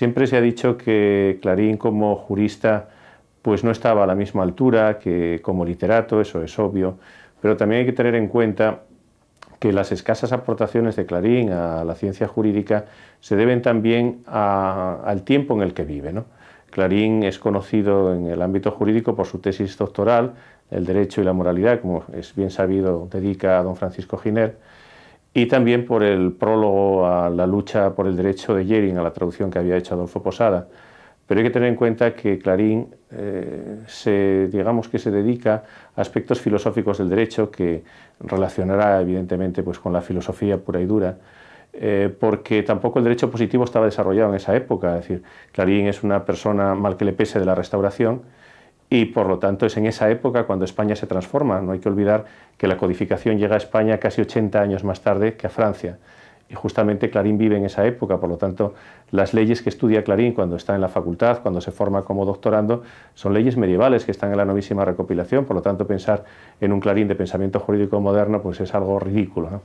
Siempre se ha dicho que Clarín como jurista pues no estaba a la misma altura que como literato, eso es obvio, pero también hay que tener en cuenta que las escasas aportaciones de Clarín a la ciencia jurídica se deben también al tiempo en el que vive. ¿no? Clarín es conocido en el ámbito jurídico por su tesis doctoral, El Derecho y la Moralidad, como es bien sabido, dedica a don Francisco Giner, y también por el prólogo a la lucha por el derecho de Jering, a la traducción que había hecho Adolfo Posada. Pero hay que tener en cuenta que Clarín eh, se, digamos que se dedica a aspectos filosóficos del derecho que relacionará evidentemente pues, con la filosofía pura y dura, eh, porque tampoco el derecho positivo estaba desarrollado en esa época. Es decir, Clarín es una persona, mal que le pese, de la restauración, y por lo tanto es en esa época cuando España se transforma. No hay que olvidar que la codificación llega a España casi 80 años más tarde que a Francia. Y justamente Clarín vive en esa época, por lo tanto las leyes que estudia Clarín cuando está en la facultad, cuando se forma como doctorando, son leyes medievales que están en la novísima recopilación, por lo tanto pensar en un Clarín de pensamiento jurídico moderno pues es algo ridículo.